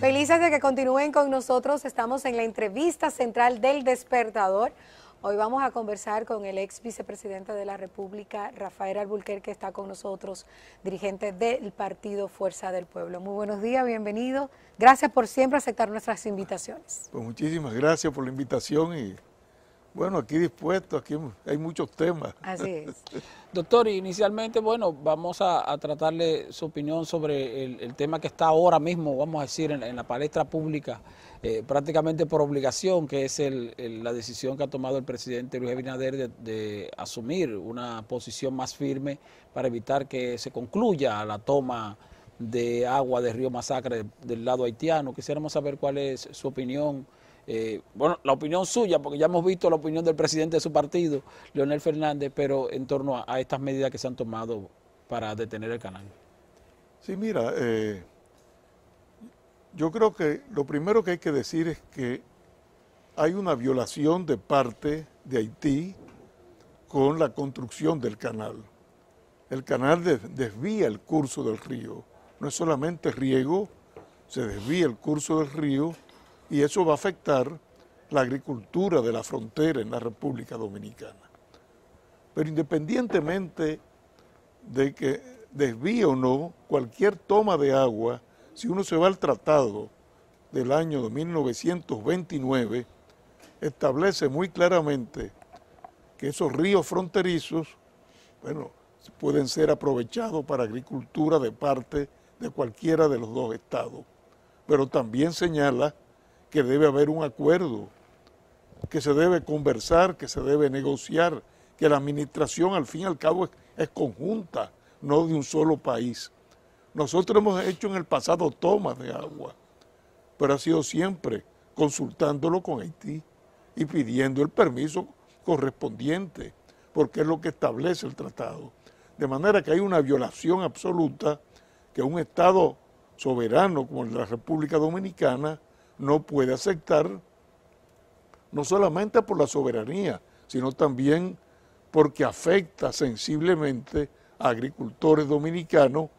Felices de que continúen con nosotros. Estamos en la entrevista central del despertador. Hoy vamos a conversar con el ex vicepresidente de la República, Rafael Albulquer, que está con nosotros, dirigente del partido Fuerza del Pueblo. Muy buenos días, bienvenido. Gracias por siempre aceptar nuestras invitaciones. Pues muchísimas gracias por la invitación y bueno, aquí dispuesto, aquí hay muchos temas. Así es. Doctor, inicialmente, bueno, vamos a, tratarle su opinión sobre el, tema que está ahora mismo, vamos a decir, en, la palestra pública, eh, prácticamente por obligación, que es la decisión que ha tomado el presidente Luis Abinader de, de, asumir una posición más firme para evitar que se concluya la toma de agua del río Masacre del lado haitiano. Quisiéramos saber cuál es su opinión eh, bueno, la opinión suya, porque ya hemos visto la opinión del presidente de su partido, Leonel Fernández, pero en torno a, estas medidas que se han tomado para detener el canal. Sí, mira, eh, yo creo que lo primero que hay que decir es que hay una violación de parte de Haití con la construcción del canal. El canal desvía el curso del río, no es solamente riego, se desvía el curso del río y eso va a afectar la agricultura de la frontera en la República Dominicana. Pero independientemente de que desvíe o no cualquier toma de agua, si uno se va al tratado del año 1929, establece muy claramente que esos ríos fronterizos, bueno, pueden ser aprovechados para agricultura de parte de cualquiera de los dos estados, pero también señala que debe haber un acuerdo, que se debe conversar, que se debe negociar, que la administración al fin y al cabo es, conjunta, no de un solo país. Nosotros hemos hecho en el pasado tomas de agua, pero ha sido siempre consultándolo con Haití y pidiendo el permiso correspondiente, porque es lo que establece el tratado. De manera que hay una violación absoluta que un Estado soberano como la República Dominicana no puede aceptar, no solamente por la soberanía, sino también porque afecta sensiblemente a agricultores dominicanos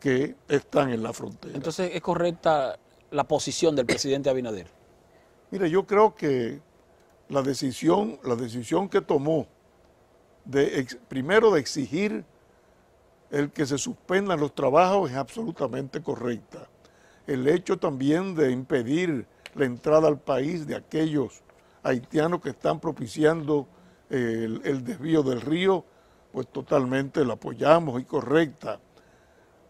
que están en la frontera. Entonces, ¿es correcta la posición del presidente Abinader? Mire, yo creo que la decisión, la decisión que tomó primero de exigir el que se suspendan los trabajos es absolutamente correcta el hecho también de impedir la entrada al país de aquellos haitianos que están propiciando eh, el, desvío del río, pues totalmente lo apoyamos y correcta.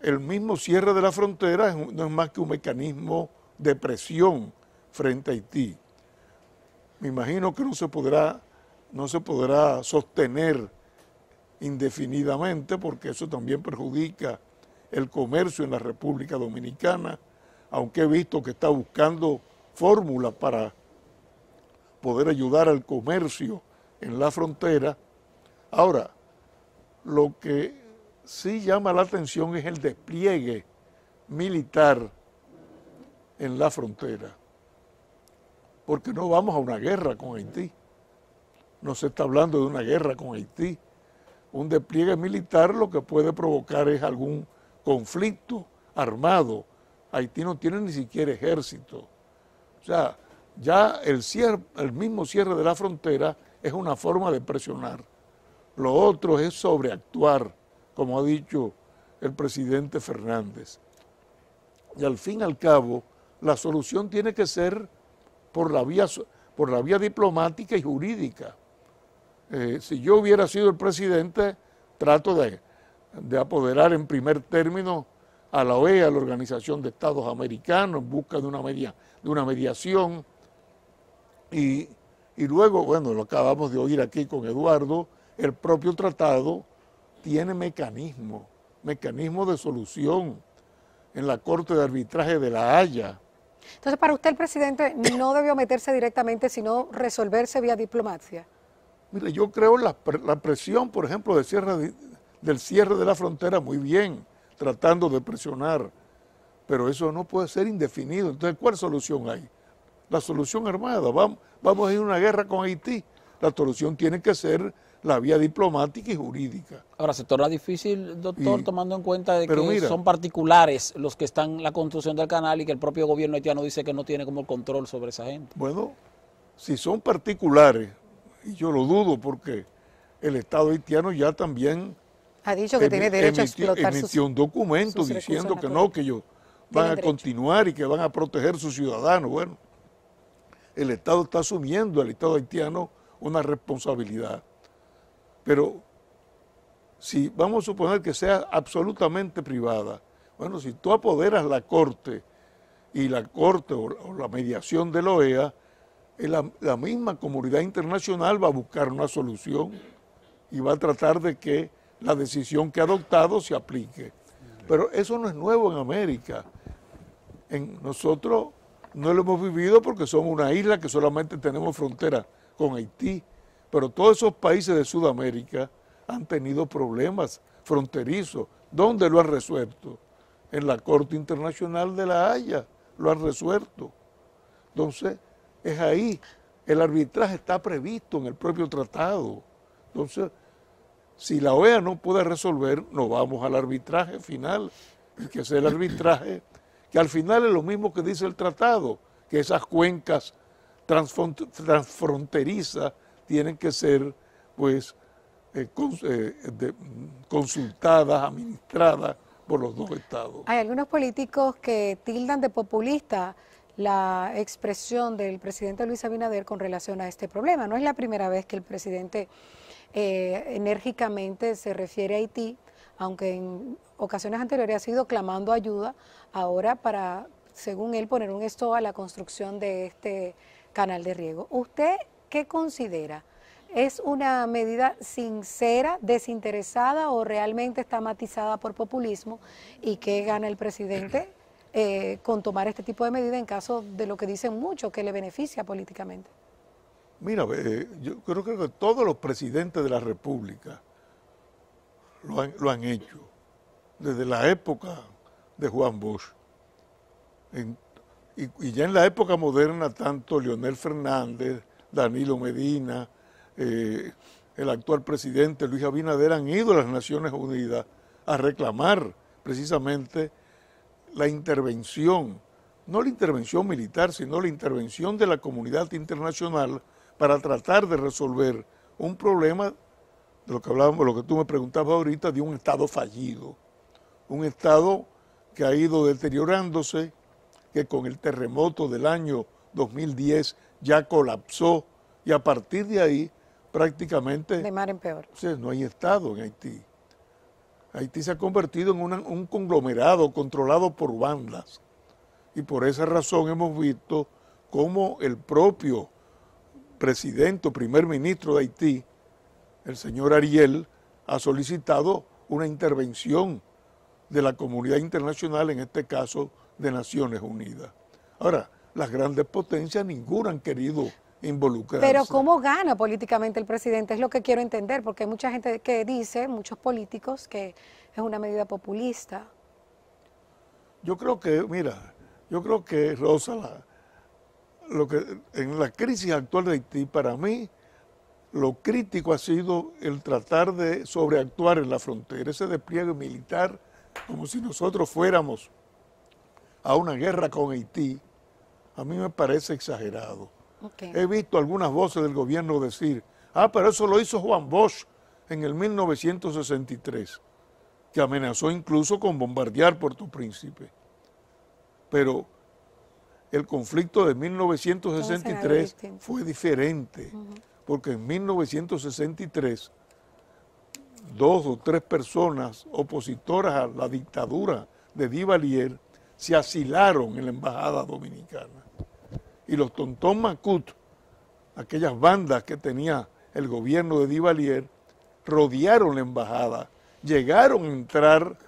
El mismo cierre de la frontera no es más que un mecanismo de presión frente a Haití. Me imagino que se podrá, no se podrá sostener indefinidamente porque eso también perjudica el comercio en la República Dominicana, aunque he visto que está buscando fórmulas para poder ayudar al comercio en la frontera. Ahora, lo que sí llama la atención es el despliegue militar en la frontera, porque no vamos a una guerra con Haití, no se está hablando de una guerra con Haití, un despliegue militar lo que puede provocar es algún conflicto armado Haití no tiene ni siquiera ejército. O sea, ya el, el mismo cierre de la frontera es una forma de presionar. Lo otro es sobreactuar, como ha dicho el presidente Fernández. Y al fin y al cabo, la solución tiene que ser por la vía, diplomática y jurídica. Eh, si yo hubiera sido el presidente, trato de apoderar en primer término a la OEA, a la Organización de Estados Americanos, en busca de una, media, de una mediación. Y, luego, bueno, lo acabamos de oír aquí con Eduardo, el propio tratado tiene mecanismo, mecanismo de solución en la Corte de Arbitraje de La Haya. Entonces, para usted el presidente no debió meterse directamente, sino resolverse vía diplomacia. Mire, yo creo la, la presión, por ejemplo, del cierre de la frontera muy bien, tratando de presionar, pero eso no puede ser indefinido. Entonces, ¿cuál solución hay? La solución armada, vamos, a ir a una guerra con Haití. La solución tiene que ser la vía diplomática y jurídica. Ahora, se torna difícil, doctor, tomando en cuenta que son particulares los que están en la construcción del canal y que el propio gobierno haitiano dice que no tiene como control sobre esa gente. Bueno, si son particulares, y yo lo dudo porque el Estado haitiano ya también ha dicho que tiene derecho emitió, a explotar emitió un documento diciendo que no, que ellos van a continuar y que van a proteger a sus ciudadanos. Bueno, el Estado está asumiendo al Estado haitiano una responsabilidad. Pero si vamos a suponer que sea absolutamente privada, bueno, si tú apoderas la Corte y la Corte o, la mediación de la OEA, la misma comunidad internacional va a buscar una solución y va a tratar de que la decisión que ha adoptado se aplique. Pero eso no es nuevo en América. nosotros no lo hemos vivido porque somos una isla que solamente tenemos frontera con Haití. Pero todos esos países de Sudamérica han tenido problemas fronterizos. ¿Dónde lo han resuelto? En la Corte Internacional de la Haya lo han resuelto. Entonces, es ahí. El arbitraje está previsto en el propio tratado. Entonces, si la OEA no puede resolver, nos vamos al arbitraje final, que es el arbitraje, que al final es lo mismo que dice el tratado, que esas cuencas transfronterizas tienen que ser pues eh, eh, consultadas, administradas por los dos estados. Hay algunos políticos que tildan de populista la expresión del presidente Luis Abinader con relación a este problema. No es la primera vez que el presidente eh, enérgicamente se refiere a Haití, aunque en ocasiones anteriores ha sido clamando ayuda, ahora para, según él, poner un esto a la construcción de este canal de riego. ¿Usted qué considera? ¿Es una medida sincera, desinteresada o realmente está matizada por populismo? ¿Y qué gana el presidente eh, con tomar este tipo de medida en caso de lo que dicen muchos que le beneficia políticamente? Mira, eh, yo creo que todos los presidentes de la República lo han, hecho, desde la época de Juan Bosch. y, ya en la época moderna, tanto Leonel Fernández, Danilo Medina, eh, el actual presidente Luis Abinader han ido a las Naciones Unidas a reclamar precisamente la intervención, no la intervención militar, sino la intervención de la comunidad internacional para tratar de resolver un problema de lo que hablábamos, lo que tú me preguntabas ahorita, de un Estado fallido, un Estado que ha ido deteriorándose, que con el terremoto del año 2010 ya colapsó y a partir de ahí prácticamente... De mar en peor. no hay Estado en Haití. Haití se ha convertido en un conglomerado controlado por bandas y por esa razón hemos visto cómo el propio presidente o primer ministro de Haití, el señor Ariel, ha solicitado una intervención de la comunidad internacional, en este caso de Naciones Unidas. Ahora, las grandes potencias ninguna han querido involucrarse. Pero ¿cómo gana políticamente el presidente? Es lo que quiero entender, porque hay mucha gente que dice, muchos políticos, que es una medida populista. Yo creo que, mira, yo creo que Rosa, la, lo que, en la crisis actual de Haití, para mí, lo crítico ha sido el tratar de sobreactuar en la frontera, ese despliegue militar, como si nosotros fuéramos a una guerra con Haití, a mí me parece exagerado. He visto algunas voces del gobierno decir, ah, pero eso lo hizo Juan Bosch en el 1963, que amenazó incluso con bombardear Puerto Príncipe. Pero el conflicto de 1963 fue diferente, porque en 1963 dos o tres personas opositoras a la dictadura de Divalier se asilaron en la embajada dominicana. Y los tontón Macut, aquellas bandas que tenía el gobierno de Divalier rodearon la embajada, llegaron a entrar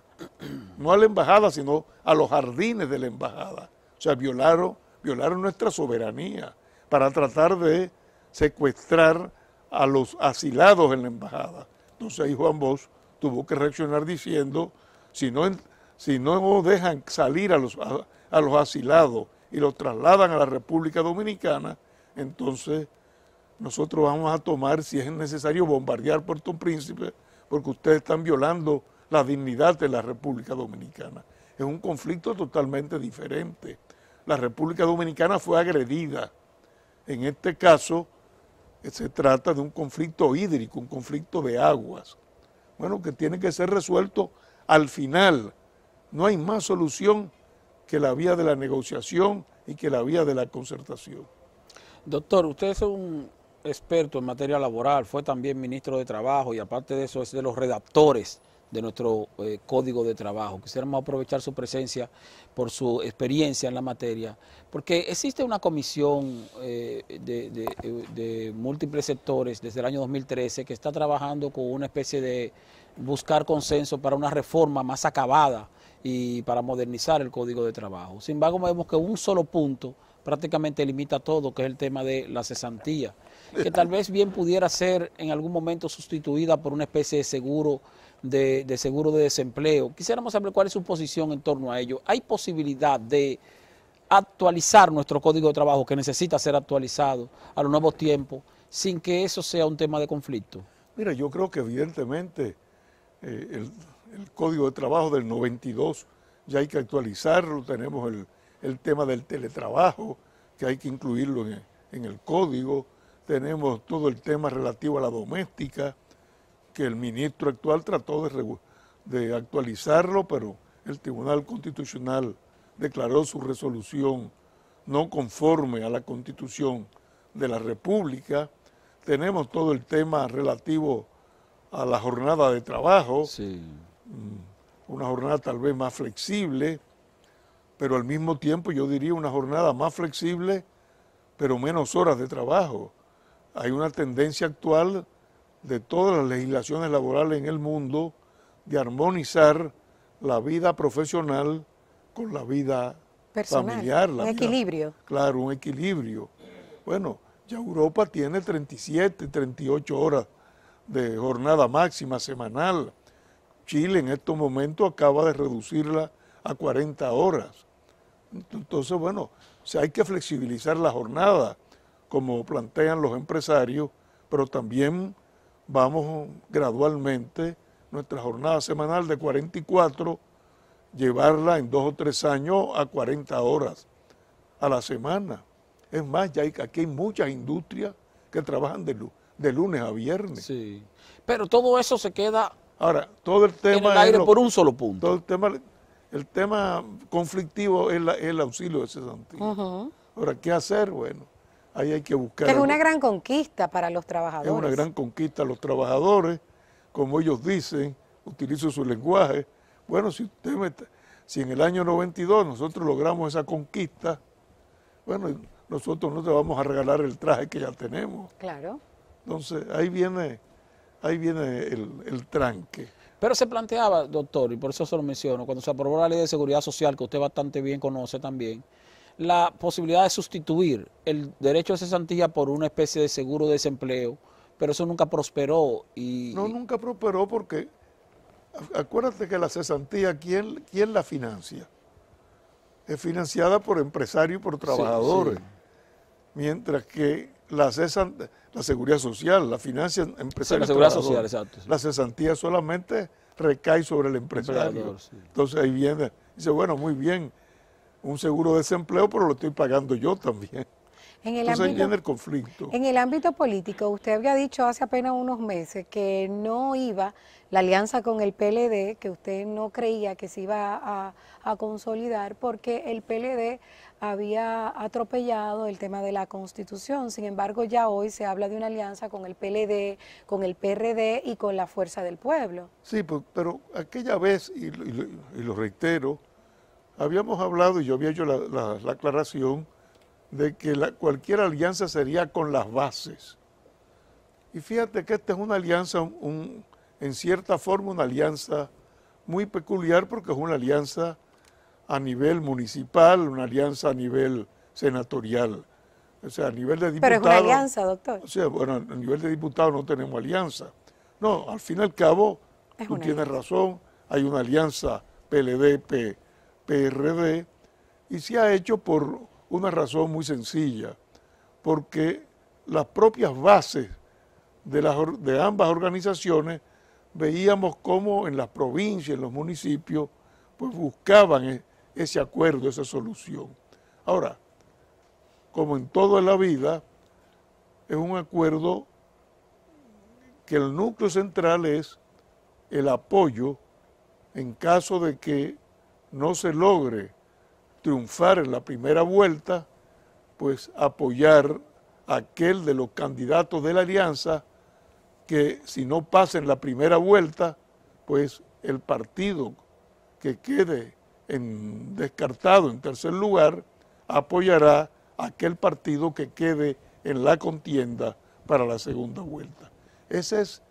no a la embajada, sino a los jardines de la embajada o sea, violaron, violaron nuestra soberanía para tratar de secuestrar a los asilados en la embajada. Entonces ahí Juan Bosch tuvo que reaccionar diciendo, si no, si no dejan salir a los, a los asilados y los trasladan a la República Dominicana, entonces nosotros vamos a tomar, si es necesario, bombardear Puerto Príncipe, porque ustedes están violando la dignidad de la República Dominicana es un conflicto totalmente diferente. La República Dominicana fue agredida. En este caso eh, se trata de un conflicto hídrico, un conflicto de aguas. Bueno, que tiene que ser resuelto al final. No hay más solución que la vía de la negociación y que la vía de la concertación. Doctor, usted es un experto en materia laboral, fue también ministro de Trabajo y aparte de eso es de los redactores de nuestro eh, código de trabajo. Quisiéramos aprovechar su presencia por su experiencia en la materia, porque existe una comisión eh, de, de, múltiples sectores desde el año 2013 que está trabajando con una especie de buscar consenso para una reforma más acabada y para modernizar el código de trabajo. Sin embargo, vemos que un solo punto prácticamente limita todo, que es el tema de la cesantía, que tal vez bien pudiera ser en algún momento sustituida por una especie de seguro de, seguro de desempleo. Quisiéramos saber cuál es su posición en torno a ello. ¿Hay posibilidad de actualizar nuestro código de trabajo que necesita ser actualizado a los nuevos tiempos sin que eso sea un tema de conflicto? Mira, yo creo que evidentemente eh, el, código de trabajo del 92 ya hay que actualizarlo, tenemos el, tema del teletrabajo, que hay que incluirlo en el código, tenemos todo el tema relativo a la doméstica, que el ministro actual trató de, actualizarlo, pero el Tribunal Constitucional declaró su resolución no conforme a la Constitución de la República. Tenemos todo el tema relativo a la jornada de trabajo, mm, una jornada tal vez más flexible, pero al mismo tiempo yo diría una jornada más flexible, pero menos horas de trabajo. Hay una tendencia actual de todas las legislaciones laborales en el mundo de armonizar la vida profesional con la vida familiar. La un equilibrio. Claro, un equilibrio. Bueno, ya Europa tiene 37, 38 horas de jornada máxima semanal. Chile en estos momentos acaba de reducirla a 40 horas. Entonces, bueno, hay que flexibilizar la jornada, como plantean los empresarios, pero también vamos gradualmente nuestra jornada semanal de 44, llevarla en dos o tres años a 40 horas a la semana. Es más, ya hay, aquí hay muchas industrias que trabajan de, de lunes a viernes. Sí, pero todo eso se queda Ahora, todo el tema en el aire por un solo punto. el tema, el tema conflictivo es, el auxilio de ese Ahora, ¿qué hacer? Bueno, hay que buscar. Es una gran conquista para los trabajadores. Es una gran conquista los trabajadores, como ellos dicen, utilizo su lenguaje. Bueno, si usted si en el año 92 nosotros logramos esa conquista, bueno, nosotros no te vamos a regalar el traje que ya tenemos. Claro. Entonces, ahí viene, ahí viene el, el tranque. Pero se planteaba, doctor, y por eso se lo menciono, cuando se aprobó la ley de seguridad social, que usted bastante bien conoce también, la posibilidad de sustituir el derecho a cesantía por una especie de seguro de desempleo, pero eso nunca prosperó. Y, no, nunca prosperó porque acuérdate que la cesantía, ¿quién, la financia? Es financiada por empresarios y por trabajadores, mientras que la, cesan la seguridad social, la financia empresarios sí, la La cesantía solamente recae sobre el empresario. El empresario Entonces ahí viene, dice, bueno, muy bien, un seguro de desempleo, pero lo estoy pagando yo también. En el Entonces ámbito, viene el conflicto. En el ámbito político, usted había dicho hace apenas unos meses que no iba la alianza con el PLD, que usted no creía que se iba a, consolidar porque el PLD había atropellado el tema de la constitución. Sin embargo, ya hoy se habla de una alianza con el PLD, con el PRD y con la fuerza del pueblo. Sí, pues, pero, aquella vez, y lo reitero, Habíamos hablado, y yo había hecho la, aclaración, de que cualquier alianza sería con las bases. Y fíjate que esta es una alianza, en cierta forma una alianza muy peculiar porque es una alianza a nivel municipal, una alianza a nivel senatorial, o sea, a nivel de diputados. Pero es una alianza, doctor. O sea, bueno, a nivel de diputado no tenemos alianza. No, al fin y al cabo, tú tienes razón, hay una alianza PLD, P, PRD y se ha hecho por una razón muy sencilla, porque las propias bases de, las, de ambas organizaciones veíamos cómo en las provincias, en los municipios, pues buscaban e-, ese acuerdo, esa solución. Ahora, como en toda la vida, es un acuerdo que el núcleo central es el apoyo en caso de que no se logre triunfar en la primera vuelta, pues apoyar a aquel de los candidatos de la alianza que si no pasa en la primera vuelta, pues el partido que quede en, descartado en tercer lugar apoyará a aquel partido que quede en la contienda para la segunda vuelta. Ese es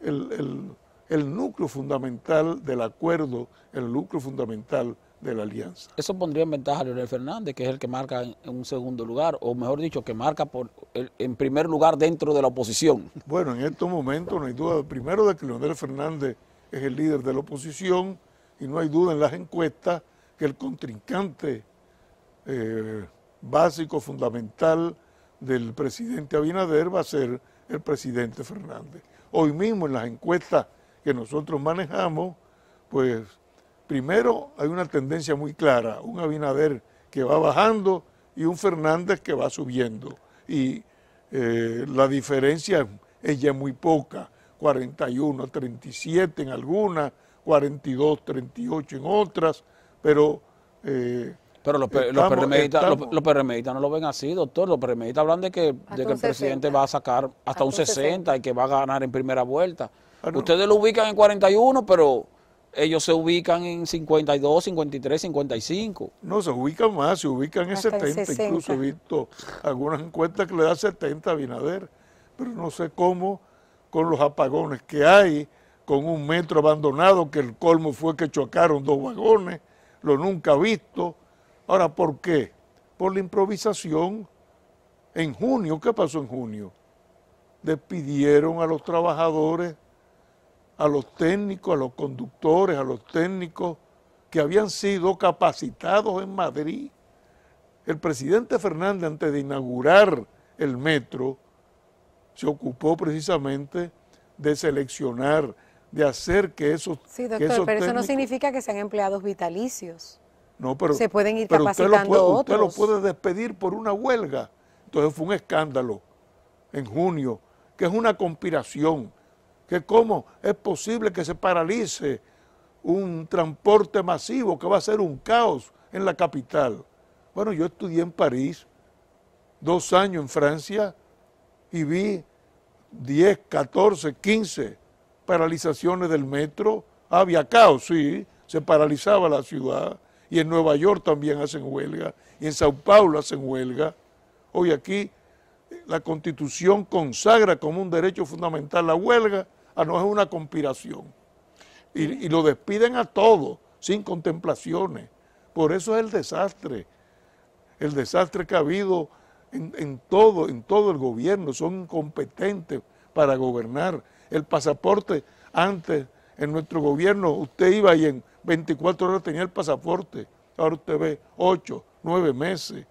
el el núcleo fundamental del acuerdo, el núcleo fundamental de la alianza. Eso pondría en ventaja a Leonel Fernández, que es el que marca en un segundo lugar, o mejor dicho, que marca en primer lugar dentro de la oposición. Bueno, en estos momentos no hay duda, primero de que Leonel Fernández es el líder de la oposición, y no hay duda en las encuestas que el contrincante eh, básico, fundamental del presidente Abinader va a ser el presidente Fernández. Hoy mismo en las encuestas que nosotros manejamos, pues primero hay una tendencia muy clara, un Abinader que va bajando y un Fernández que va subiendo. Y eh, la diferencia es ya muy poca, 41, 37 en algunas, 42, 38 en otras, pero... Eh, pero los, los, no lo ven así, doctor. Los perremeditas hablan de que, el presidente va a sacar hasta, un 60 y que va a ganar en primera vuelta. Ustedes lo ubican en 41, pero ellos se ubican en 52, 53, 55. No, se ubican más, se ubican en 70. Incluso he visto algunas encuestas que le da 70 a Binader. Pero no sé cómo con los apagones que hay, con un metro abandonado, que el colmo fue que chocaron dos vagones, lo nunca visto. Ahora, ¿por qué? Por la improvisación. En junio, ¿qué pasó en junio? Despidieron a los trabajadores a los técnicos, a los conductores, a los técnicos que habían sido capacitados en Madrid. El presidente Fernández, antes de inaugurar el metro, se ocupó precisamente de seleccionar, de hacer que esos. Sí, doctor, pero eso no significa que sean empleados vitalicios. No, pero. Se pueden ir capacitando Usted lo puede despedir por una huelga. Entonces fue un escándalo en junio, que es una conspiración que cómo es posible que se paralice un transporte masivo que va a ser un caos en la capital. Bueno, yo estudié en París, dos años en Francia, y vi 10, 14, 15 paralizaciones del metro. Había caos, sí, se paralizaba la ciudad. Y en Nueva York también hacen huelga, y en Sao Paulo hacen huelga. Hoy aquí eh, la Constitución consagra como un derecho fundamental la huelga, Ah, no es una conspiración. Y, lo despiden a todos, sin contemplaciones. Por eso es el desastre, el desastre que ha habido en, todo, en todo el gobierno. Son incompetentes para gobernar. El pasaporte antes, en nuestro gobierno, usted iba y en 24 horas tenía el pasaporte. Ahora usted ve 8, 9 meses.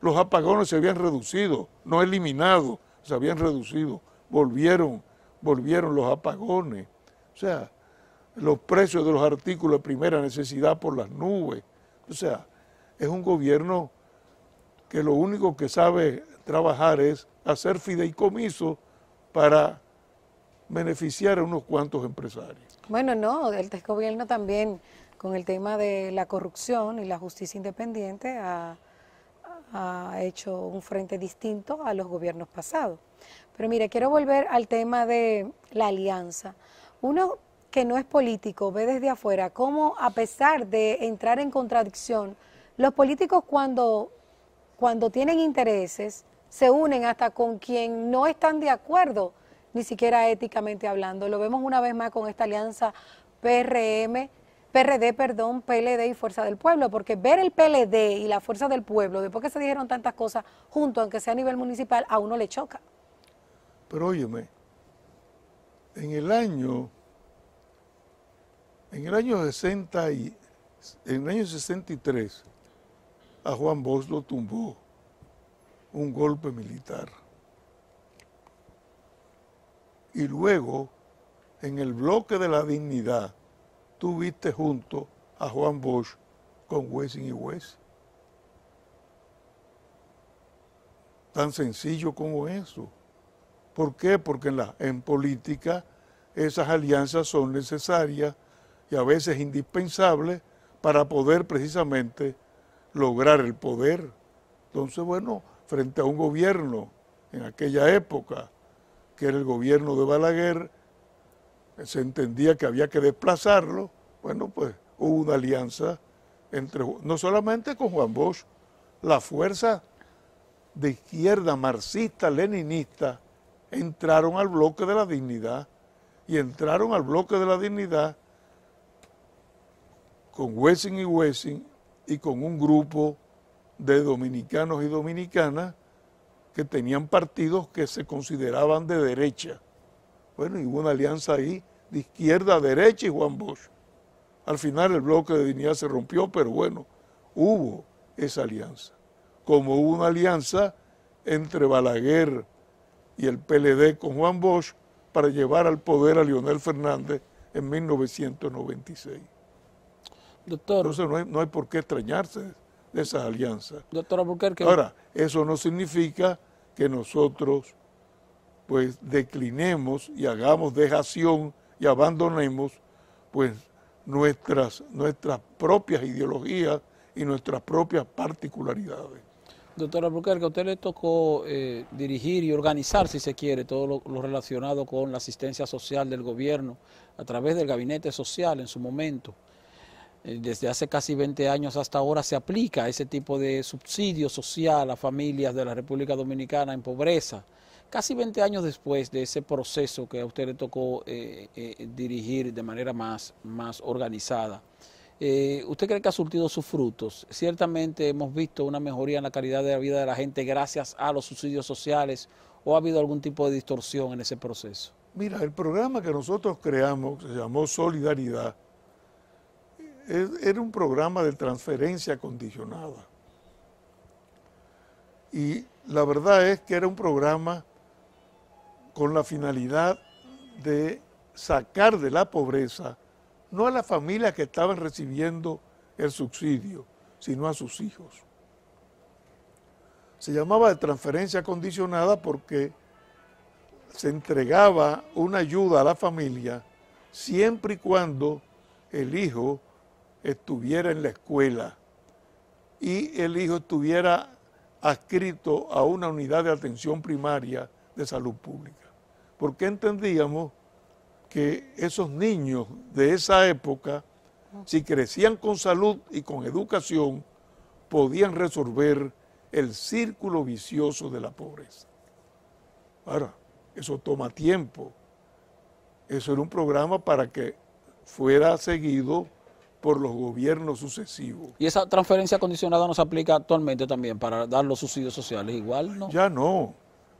Los apagones se habían reducido, no eliminado, se habían reducido. Volvieron volvieron los apagones, o sea, los precios de los artículos de primera necesidad por las nubes. O sea, es un gobierno que lo único que sabe trabajar es hacer fideicomiso para beneficiar a unos cuantos empresarios. Bueno, no, el gobierno también con el tema de la corrupción y la justicia independiente ha... A ha hecho un frente distinto a los gobiernos pasados. Pero mire, quiero volver al tema de la alianza. Uno que no es político ve desde afuera cómo, a pesar de entrar en contradicción, los políticos cuando, cuando tienen intereses se unen hasta con quien no están de acuerdo, ni siquiera éticamente hablando. Lo vemos una vez más con esta alianza PRM PRD, perdón, PLD y Fuerza del Pueblo, porque ver el PLD y la Fuerza del Pueblo, después que se dijeron tantas cosas juntos, aunque sea a nivel municipal, a uno le choca. Pero óyeme, en el año, en el año 60 y, en el año 63, a Juan Bosch lo tumbó un golpe militar. Y luego, en el bloque de la dignidad, tú junto a Juan Bosch con Wessing y Wess. Tan sencillo como eso. ¿Por qué? Porque en política esas alianzas son necesarias y a veces indispensables para poder precisamente lograr el poder. Entonces, bueno, frente a un gobierno en aquella época, que era el gobierno de Balaguer, se entendía que había que desplazarlo, bueno, pues hubo una alianza entre, no solamente con Juan Bosch, la fuerza de izquierda marxista, leninista, entraron al bloque de la dignidad y entraron al bloque de la dignidad con Wessing y Wessing y con un grupo de dominicanos y dominicanas que tenían partidos que se consideraban de derecha. Bueno, y hubo una alianza ahí de izquierda a derecha y Juan Bosch. Al final el bloque de dignidad se rompió, pero bueno, hubo esa alianza. Como hubo una alianza entre Balaguer y el PLD con Juan Bosch para llevar al poder a Leonel Fernández en 1996. Doctor. Entonces no hay, por qué extrañarse de esas alianzas. Doctor Ahora, eso no significa que nosotros pues declinemos y hagamos dejación y abandonemos pues nuestras, nuestras propias ideologías y nuestras propias particularidades. Doctora Bruquerque, a usted le tocó eh, dirigir y organizar, si se quiere, todo lo, relacionado con la asistencia social del gobierno a través del gabinete social en su momento. Eh, desde hace casi 20 años hasta ahora se aplica ese tipo de subsidio social a familias de la República Dominicana en pobreza. Casi 20 años después de ese proceso que a usted le tocó eh, eh, dirigir de manera más, más organizada, eh, ¿Usted cree que ha surtido sus frutos? Ciertamente hemos visto una mejoría en la calidad de la vida de la gente gracias a los subsidios sociales o ha habido algún tipo de distorsión en ese proceso? Mira, el programa que nosotros creamos, se llamó Solidaridad, era un programa de transferencia condicionada. Y la verdad es que era un programa con la finalidad de sacar de la pobreza no a las familias que estaban recibiendo el subsidio, sino a sus hijos. Se llamaba de transferencia condicionada porque se entregaba una ayuda a la familia siempre y cuando el hijo estuviera en la escuela y el hijo estuviera adscrito a una unidad de atención primaria de salud pública porque entendíamos que esos niños de esa época, si crecían con salud y con educación, podían resolver el círculo vicioso de la pobreza. Ahora, eso toma tiempo. Eso era un programa para que fuera seguido por los gobiernos sucesivos. ¿Y esa transferencia condicionada nos aplica actualmente también para dar los subsidios sociales igual? ¿no? Ya no.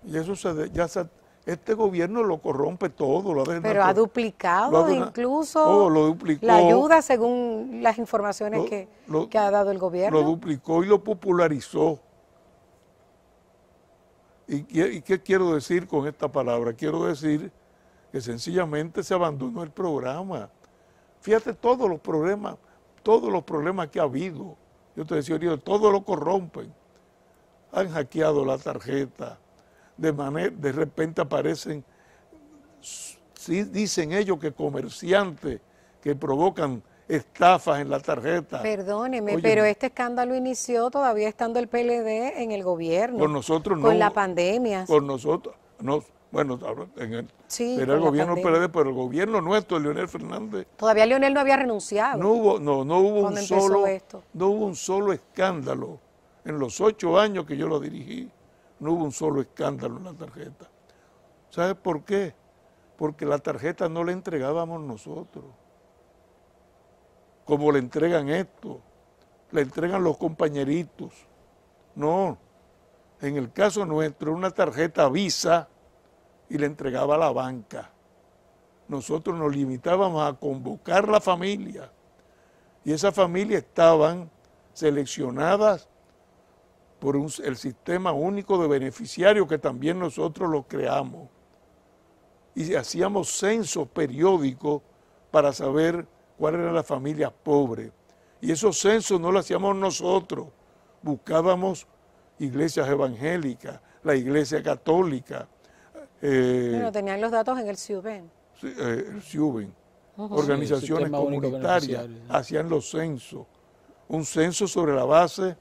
Y eso se, ya se, este gobierno lo corrompe todo. Lo ha Pero ha duplicado incluso oh, la ayuda según las informaciones que, ha dado el gobierno. Lo duplicó y lo popularizó. ¿Y, qué quiero decir con esta palabra? Quiero decir que sencillamente se abandonó el programa. Fíjate todos los problemas, todos los problemas que ha habido. Yo te decía, todos lo corrompen. Han hackeado la tarjeta, de, manera, de repente aparecen, sí, dicen ellos que comerciantes que provocan estafas en la tarjeta. Perdóneme, pero este escándalo inició todavía estando el PLD en el gobierno. Con nosotros no. Con la pandemia. Con nosotros, no, bueno, en el, era el gobierno del PLD, pero el gobierno nuestro, Leonel Fernández. Todavía Leonel no había renunciado. No hubo, no, no hubo un solo escándalo en los ocho años que yo lo dirigí no hubo un solo escándalo en la tarjeta. ¿sabes por qué? Porque la tarjeta no la entregábamos nosotros, como le entregan esto, la entregan los compañeritos. No, en el caso nuestro, una tarjeta Visa y la entregaba a la banca. Nosotros nos limitábamos a convocar la familia y esa familia estaban seleccionadas por el sistema único de beneficiarios que también nosotros lo creamos. Y hacíamos censos periódicos para saber cuáles eran las familias pobres. Y esos censos no los hacíamos nosotros, buscábamos iglesias evangélicas, la iglesia católica. Eh, tenían los datos en el CIUBEN. Sí, eh, el CIUBEN. Organizaciones comunitarias hacían los censos. Un censo sobre la base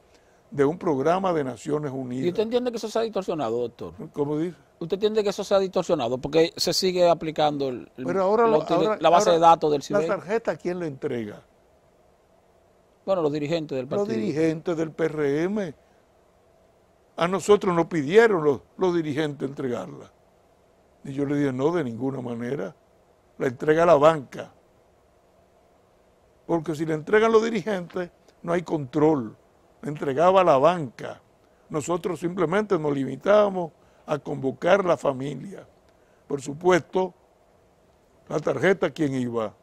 de un programa de Naciones Unidas. ¿Y usted entiende que eso se ha distorsionado, doctor? ¿Cómo dice? ¿Usted entiende que eso se ha distorsionado? Porque se sigue aplicando el, la base de datos del Cibe. ¿La tarjeta quién la entrega? Bueno, los dirigentes del partido. Los dirigentes del PRM. A nosotros nos pidieron los, los dirigentes entregarla. Y yo le dije, no, de ninguna manera. La entrega a la banca. Porque si la entregan los dirigentes, no hay control entregaba la banca. Nosotros simplemente nos limitábamos a convocar la familia. Por supuesto, la tarjeta, ¿quién iba?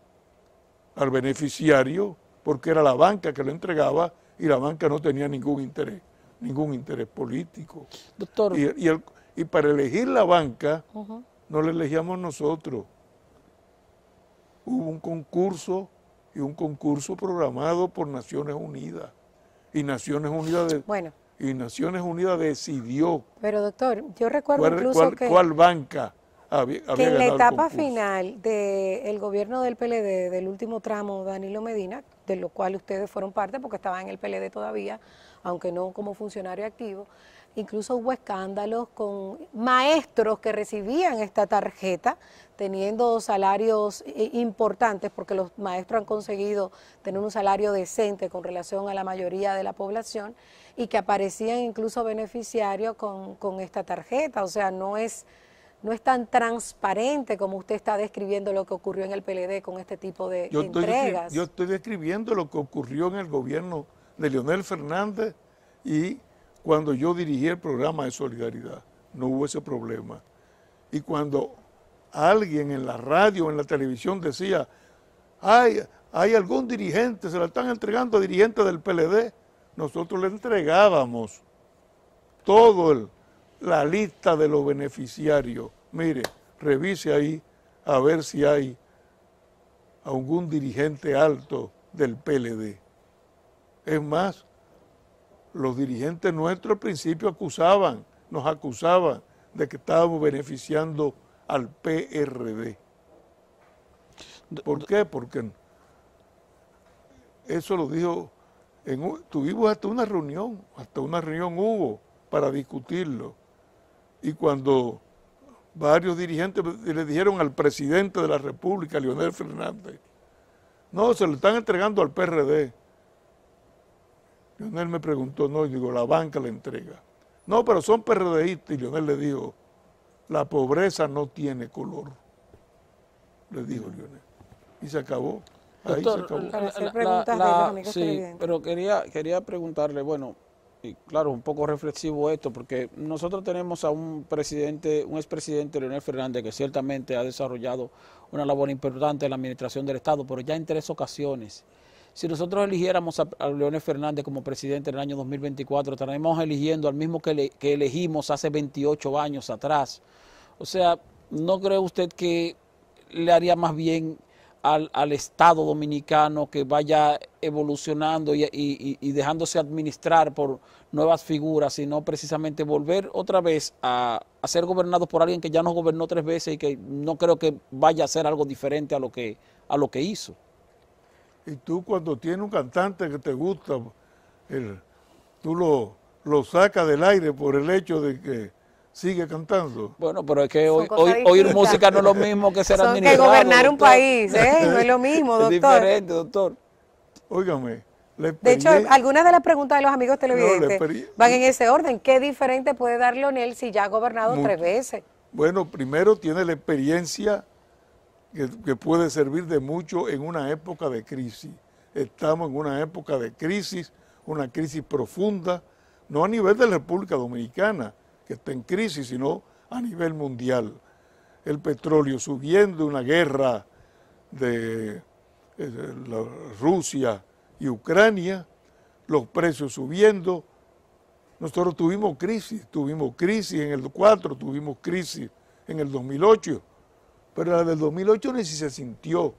Al beneficiario, porque era la banca que lo entregaba y la banca no tenía ningún interés, ningún interés político. Y, para elegir la banca, no la elegíamos nosotros. Hubo un concurso y un concurso programado por Naciones Unidas y Naciones Unidas bueno. y Naciones Unidas decidió. Pero doctor, yo recuerdo incluso que cuál banca en la etapa final del gobierno del PLD del último tramo Danilo Medina, de lo cual ustedes fueron parte porque estaba en el PLD todavía, aunque no como funcionario activo. Incluso hubo escándalos con maestros que recibían esta tarjeta teniendo salarios eh, importantes, porque los maestros han conseguido tener un salario decente con relación a la mayoría de la población, y que aparecían incluso beneficiarios con, esta tarjeta. O sea, no es, no es tan transparente como usted está describiendo lo que ocurrió en el PLD con este tipo de entregas. yo estoy describiendo lo que ocurrió en el gobierno de Leonel Fernández y cuando yo dirigí el programa de solidaridad, no hubo ese problema. Y cuando alguien en la radio, en la televisión decía, hay, hay algún dirigente, se la están entregando a dirigentes del PLD, nosotros le entregábamos toda la lista de los beneficiarios. Mire, revise ahí a ver si hay algún dirigente alto del PLD. Es más, los dirigentes nuestros al principio acusaban, nos acusaban de que estábamos beneficiando al PRD. ¿Por qué? Porque eso lo dijo, en, tuvimos hasta una reunión, hasta una reunión hubo para discutirlo. Y cuando varios dirigentes le dijeron al presidente de la República, Leonel Fernández, no, se lo están entregando al PRD. Leonel me preguntó, no, y digo, la banca la entrega. No, pero son hito. Y Leonel le dijo, la pobreza no tiene color. Le dijo Leonel. Y se acabó. Ahí se acabó. sí, pero quería, quería preguntarle, bueno, y claro, un poco reflexivo esto, porque nosotros tenemos a un presidente, un expresidente Leonel Fernández, que ciertamente ha desarrollado una labor importante en la administración del Estado, pero ya en tres ocasiones si nosotros eligiéramos a, a Fernández como presidente en el año 2024, estaríamos eligiendo al mismo que, elegimos hace 28 años atrás. O sea, ¿no cree usted que le haría más bien al, Estado dominicano que vaya evolucionando y, dejándose administrar por nuevas figuras, sino precisamente volver otra vez a, ser gobernado por alguien que ya nos gobernó tres veces y que no creo que vaya a hacer algo diferente a lo que hizo. Y tú cuando tienes un cantante que te gusta, tú lo, lo sacas del aire por el hecho de que sigue cantando. Bueno, pero es que hoy, oír música no es lo mismo que ser Son Que gobernar un país, ¿eh? no es lo mismo, doctor. Es diferente, doctor. Óigame. De hecho, algunas de las preguntas de los amigos televidentes van en ese orden. ¿Qué diferente puede dar Leonel si ya ha gobernado tres veces? Bueno, primero tiene la experiencia que, puede servir de mucho en una época de crisis. Estamos en una época de crisis, una crisis profunda, no a nivel de la República Dominicana, que está en crisis, sino a nivel mundial. El petróleo subiendo, una guerra de eh, Rusia y Ucrania, los precios subiendo. Nosotros tuvimos crisis, tuvimos crisis en el 4, tuvimos crisis en el 2008, pero la del 2008 ni si se sintió.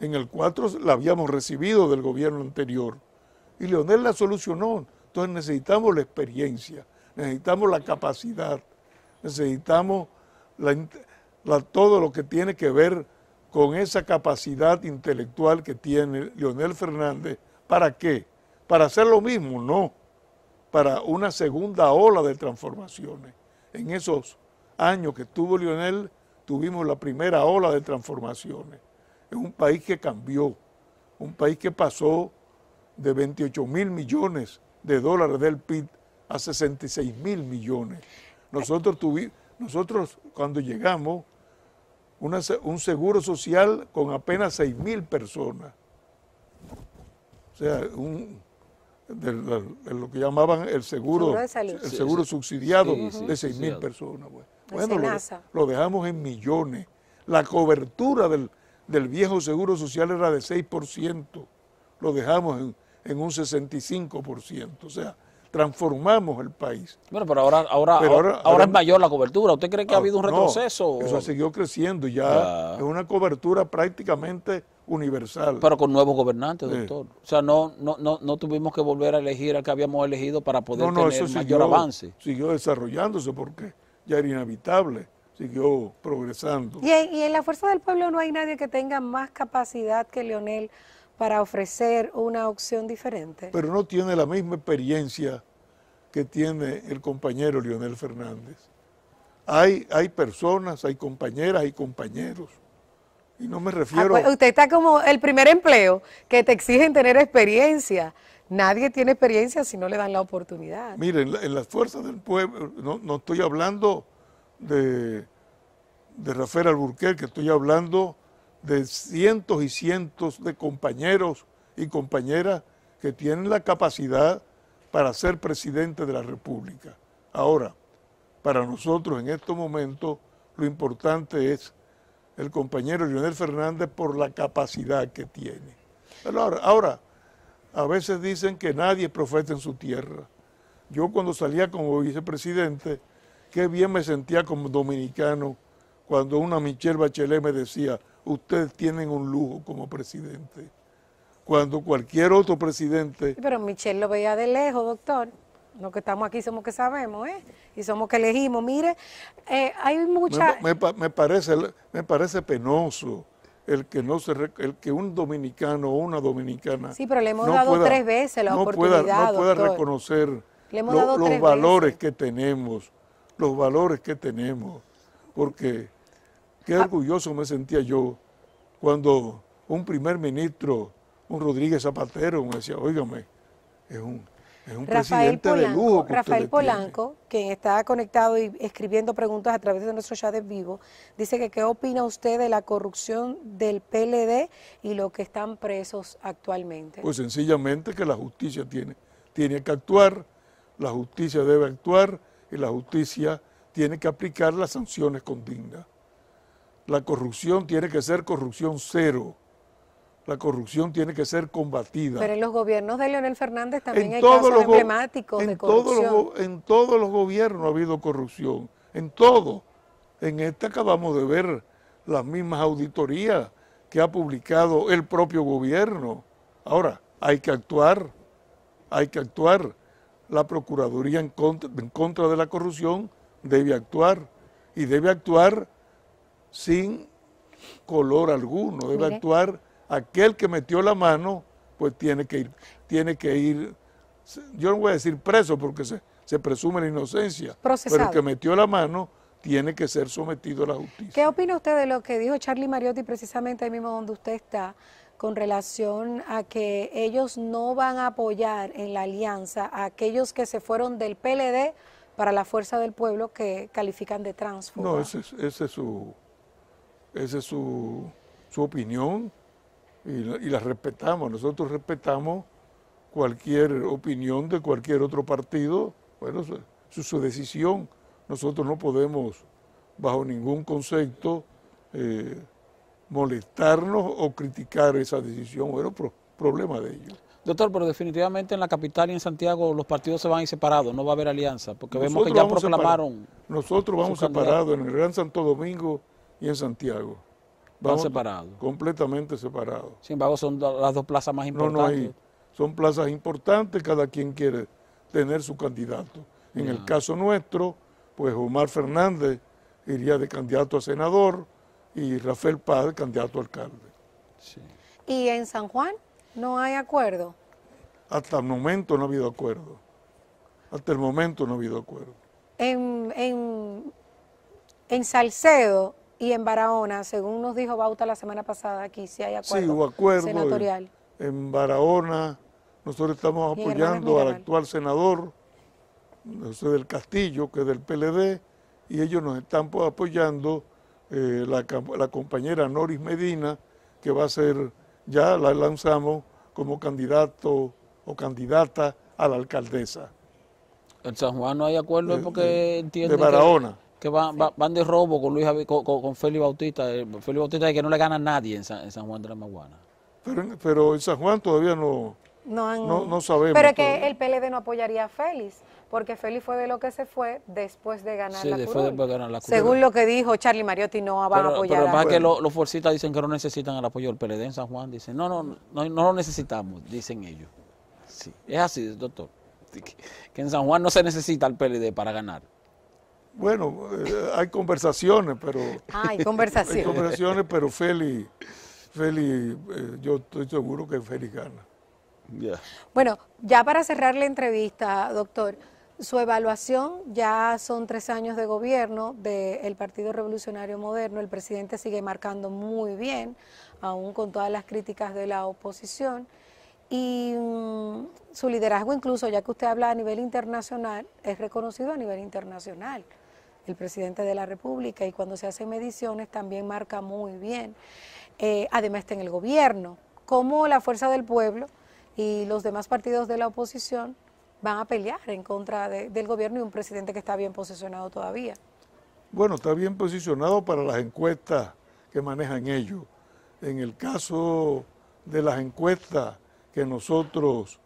En el 4 la habíamos recibido del gobierno anterior y Leonel la solucionó. Entonces necesitamos la experiencia, necesitamos la capacidad, necesitamos todo lo que tiene que ver con esa capacidad intelectual que tiene Leonel Fernández. ¿Para qué? Para hacer lo mismo, no. Para una segunda ola de transformaciones. En esos años que tuvo Leonel, tuvimos la primera ola de transformaciones. Es un país que cambió, un país que pasó de 28 mil millones de dólares del PIB a 66 mil millones. Nosotros, nosotros cuando llegamos, un seguro social con apenas 6 mil personas. O sea, lo que llamaban el seguro, el seguro subsidiado de 6 mil personas. Pues lo, dejamos en millones. La cobertura del, viejo seguro social era de 6%, lo dejamos en, en un 65%. O sea, transformamos el país. Bueno, pero ahora, ahora, ahora, es mayor la cobertura. ¿Usted cree que ha ah, habido un retroceso? o eso siguió creciendo, ya es una cobertura prácticamente universal. Pero con nuevos gobernantes, doctor. O sea, no, no, no, no tuvimos que volver a elegir al que habíamos elegido para poder no, tener mayor avance. Siguió desarrollándose porque ya era inhabitable, siguió progresando. Y en, la Fuerza del Pueblo no hay nadie que tenga más capacidad que Leonel para ofrecer una opción diferente. Pero no tiene la misma experiencia que tiene el compañero Leonel Fernández. Hay, hay personas, hay compañeras, hay compañeros. Y no me refiero... a ah, pues, usted está como el primer empleo, que te exigen tener experiencia. Nadie tiene experiencia si no le dan la oportunidad. Miren, en, las fuerzas del pueblo, no, estoy hablando de, de Rafael que estoy hablando de cientos y cientos de compañeros y compañeras que tienen la capacidad para ser presidente de la República. Ahora, para nosotros en estos momentos lo importante es el compañero Leonel Fernández por la capacidad que tiene. Ahora, ahora a veces dicen que nadie profeta en su tierra. Yo cuando salía como vicepresidente, qué bien me sentía como dominicano cuando una Michelle Bachelet me decía, ustedes tienen un lujo como presidente. Cuando cualquier otro presidente... pero Michelle lo veía de lejos, doctor. Los que estamos aquí somos que sabemos, ¿eh? Y somos que elegimos. Mire, eh, hay mucha... me, parece, me parece penoso el que no se el que un dominicano o una dominicana no pueda, tres veces reconocer los valores que tenemos los valores que tenemos porque qué ah. orgulloso me sentía yo cuando un primer ministro un Rodríguez Zapatero me decía óigame es un Rafael Polanco, Rafael Polanco, quien está conectado y escribiendo preguntas a través de nuestro chat en vivo, dice que qué opina usted de la corrupción del PLD y lo que están presos actualmente. Pues sencillamente que la justicia tiene, tiene que actuar, la justicia debe actuar y la justicia tiene que aplicar las sanciones con condignas. La corrupción tiene que ser corrupción cero la corrupción tiene que ser combatida. Pero en los gobiernos de Leonel Fernández también en hay casos emblemáticos de corrupción. en todos los gobiernos ha habido corrupción, en todo. En esta acabamos de ver las mismas auditorías que ha publicado el propio gobierno. Ahora, hay que actuar, hay que actuar. La Procuraduría en contra, de la corrupción debe actuar y debe actuar sin color alguno, debe actuar aquel que metió la mano, pues tiene que ir, tiene que ir, yo no voy a decir preso porque se, presume la inocencia, pero el que metió la mano tiene que ser sometido a la justicia. ¿Qué opina usted de lo que dijo Charlie Mariotti precisamente ahí mismo donde usted está? con relación a que ellos no van a apoyar en la alianza a aquellos que se fueron del PLD para la fuerza del pueblo que califican de transfuga? No, esa es, ese es, su, ese es su opinión y, y las respetamos. Nosotros respetamos cualquier opinión de cualquier otro partido, bueno, su, su decisión. Nosotros no podemos, bajo ningún concepto, eh, molestarnos o criticar esa decisión. Bueno, un problema de ellos. Doctor, pero definitivamente en la capital y en Santiago los partidos se van a ir separados, no va a haber alianza, porque vemos que ya proclamaron. Nosotros vamos separados en el Gran Santo Domingo y en Santiago. Van separados. Completamente separados. Sin embargo, son las dos plazas más importantes. No, no hay, son plazas importantes, cada quien quiere tener su candidato. En el caso nuestro, pues Omar Fernández iría de candidato a senador y Rafael Paz candidato a alcalde. Sí. ¿Y en San Juan no hay acuerdo? Hasta el momento no ha habido acuerdo. Hasta el momento no ha habido acuerdo. En, en, en Salcedo y en Barahona, según nos dijo Bauta la semana pasada, aquí si hay acuerdo, senatorial. En, Barahona, nosotros estamos apoyando al actual senador José del Castillo, que es del PLD, y ellos nos están pues, apoyando eh, la, compañera Noris Medina, que va a ser, ya la lanzamos como candidato o candidata a la alcaldesa. En San Juan no hay acuerdo eh, porque eh, entiende. De Barahona que van, de robo con Luis con, con Félix Bautista. Eh, Félix Bautista es que no le gana a nadie en San, Juan de la Maguana. Pero, pero, en San Juan todavía no, no, sabemos. Pero es que el PLD no apoyaría a Félix, porque Félix fue de lo que se fue después de ganar, la, después Según lo que dijo Charlie Mariotti, no van a apoyar pero Félix. Pero que los, los forcistas dicen que no necesitan el apoyo del PLD en San Juan. Dicen, no, no, no, no lo necesitamos, dicen ellos. Sí, es así, doctor. Que en San Juan no se necesita el PLD para ganar. Bueno, eh, hay conversaciones, pero... Ah, hay conversaciones. pero Feli, Feli eh, yo estoy seguro que Feli gana. Bueno, ya para cerrar la entrevista, doctor, su evaluación ya son tres años de gobierno del Partido Revolucionario Moderno. El presidente sigue marcando muy bien, aún con todas las críticas de la oposición. Y mm, su liderazgo, incluso ya que usted habla a nivel internacional, es reconocido a nivel internacional el presidente de la República y cuando se hacen mediciones también marca muy bien. Eh, además está en el gobierno, cómo la fuerza del pueblo y los demás partidos de la oposición van a pelear en contra del gobierno y un presidente que está bien posicionado todavía. Bueno, está bien posicionado para las encuestas que manejan ellos. En el caso de las encuestas que nosotros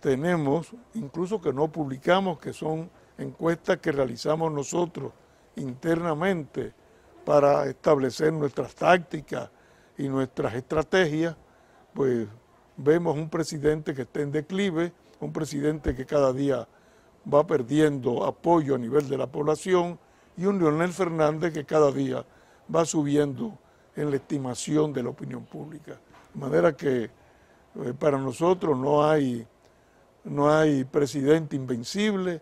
tenemos, incluso que no publicamos, que son encuestas que realizamos nosotros internamente para establecer nuestras tácticas y nuestras estrategias, pues vemos un presidente que está en declive, un presidente que cada día va perdiendo apoyo a nivel de la población y un Leonel Fernández que cada día va subiendo en la estimación de la opinión pública. De manera que eh, para nosotros no hay, no hay presidente invencible,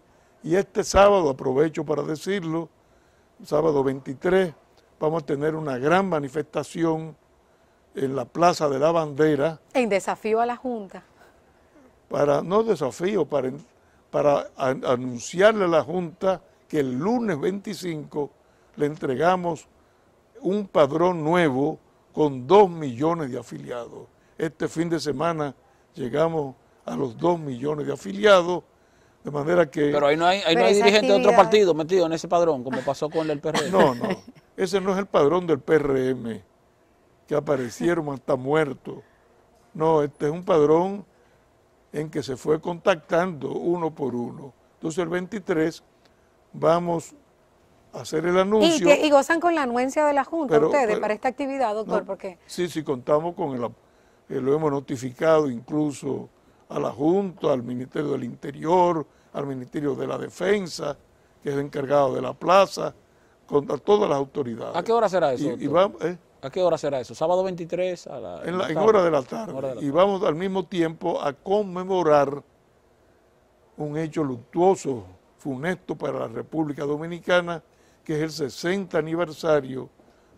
y este sábado, aprovecho para decirlo, sábado 23, vamos a tener una gran manifestación en la Plaza de la Bandera. En desafío a la Junta. Para, no desafío, para, para anunciarle a la Junta que el lunes 25 le entregamos un padrón nuevo con 2 millones de afiliados. Este fin de semana llegamos a los 2 millones de afiliados de manera que... Pero ahí no hay, ahí dirigente de otro partido metido en ese padrón, como pasó con el PRM. No, no. Ese no es el padrón del PRM, que aparecieron hasta muertos. No, este es un padrón en que se fue contactando uno por uno. Entonces el 23 vamos a hacer el anuncio. Y, gozan con la anuencia de la Junta ustedes para esta actividad, doctor, porque... Sí, sí, contamos con el... Eh, lo hemos notificado incluso a la Junta, al Ministerio del Interior, al Ministerio de la Defensa, que es el encargado de la plaza, contra todas las autoridades. ¿A qué hora será eso? ¿eh? ¿A qué hora será eso? ¿Sábado 23? A la, en, la, en, hora de la tarde. Y vamos al mismo tiempo a conmemorar un hecho luctuoso, funesto para la República Dominicana, que es el 60 aniversario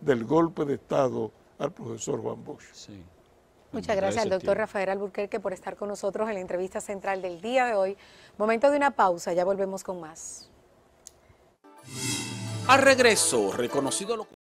del golpe de Estado al profesor Juan Bosch. Sí. Muchas gracias al doctor Rafael Alburquerque por estar con nosotros en la entrevista central del día de hoy. Momento de una pausa, ya volvemos con más. regreso, reconocido lo